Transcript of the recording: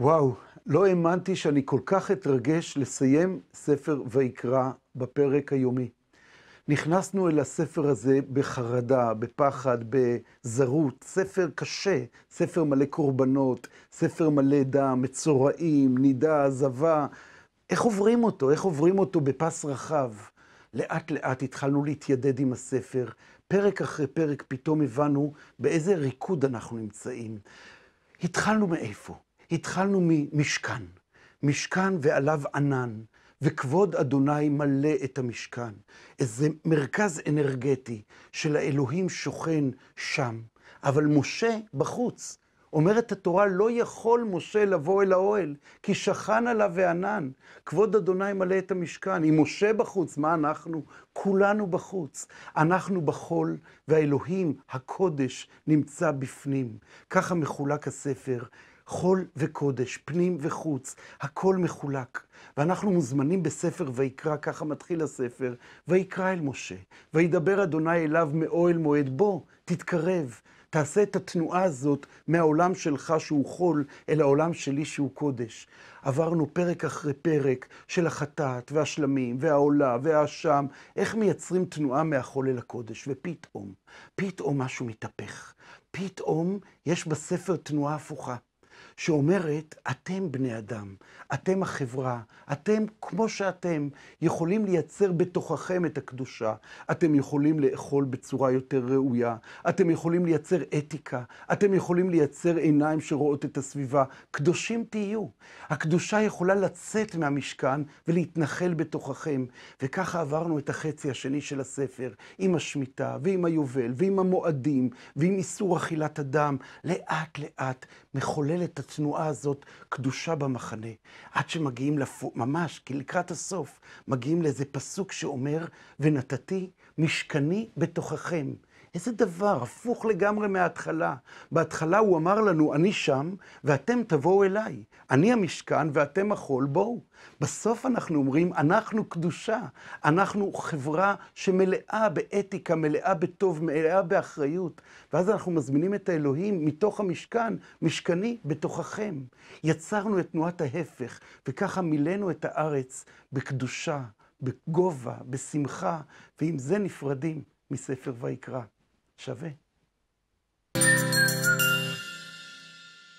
וואו, לא האמנתי שאני כל כך אתרגש לסיים ספר ויקרא בפרק היומי. נכנסנו אל הספר הזה בחרדה, בפחד, בזרות, ספר קשה, ספר מלא קורבנות, ספר מלא דם, מצורעים, נידה, עזבה. איך עוברים אותו? איך עוברים אותו בפס רחב? לאט לאט התחלנו להתיידד עם הספר. פרק אחרי פרק פתאום הבנו באיזה ריקוד אנחנו נמצאים. התחלנו מאיפה? התחלנו ממשכן, משכן ועליו ענן, וכבוד אדוני מלא את המשכן. איזה מרכז אנרגטי של האלוהים שוכן שם, אבל משה בחוץ, אומרת התורה, לא יכול משה לבוא אל האוהל, כי שכן עליו הענן. כבוד אדוני מלא את המשכן. אם משה בחוץ, מה אנחנו? כולנו בחוץ. אנחנו בחול, והאלוהים, הקודש, נמצא בפנים. ככה מחולק הספר. חול וקודש, פנים וחוץ, הכל מחולק. ואנחנו מוזמנים בספר ויקרא, ככה מתחיל הספר, ויקרא אל משה, וידבר אדוני אליו מאוהל מועד, בוא, תתקרב. תעשה את התנועה הזאת מהעולם שלך שהוא חול, אל העולם שלי שהוא קודש. עברנו פרק אחרי פרק של החטאת והשלמים והעולה והאשם, איך מייצרים תנועה מהחול אל הקודש, ופתאום, פתאום משהו מתהפך. פתאום יש בספר תנועה הפוכה. שאומרת, אתם בני אדם, אתם החברה, אתם כמו שאתם יכולים לייצר בתוככם את הקדושה, אתם יכולים לאכול בצורה יותר ראויה, אתם יכולים לייצר אתיקה, אתם יכולים לייצר עיניים שרואות את הסביבה, קדושים תהיו. הקדושה יכולה לצאת מהמשכן ולהתנחל בתוככם, וככה עברנו את החצי השני של הספר, עם השמיטה ועם היובל ועם המועדים ועם איסור אכילת הדם, לאט לאט מחוללת את התנועה הזאת קדושה במחנה, עד שמגיעים לפו... ממש, כי לקראת הסוף, מגיעים לאיזה פסוק שאומר, ונתתי משכני בתוככם. איזה דבר, הפוך לגמרי מההתחלה. בהתחלה הוא אמר לנו, אני שם, ואתם תבואו אליי. אני המשכן ואתם החול, בואו. בסוף אנחנו אומרים, אנחנו קדושה. אנחנו חברה שמלאה באתיקה, מלאה בטוב, מלאה באחריות. ואז אנחנו מזמינים את האלוהים מתוך המשכן, משכני בתוככם. יצרנו את תנועת ההפך, וככה מילאנו את הארץ בקדושה, בגובה, בשמחה, ועם זה נפרדים מספר ויקרא. savez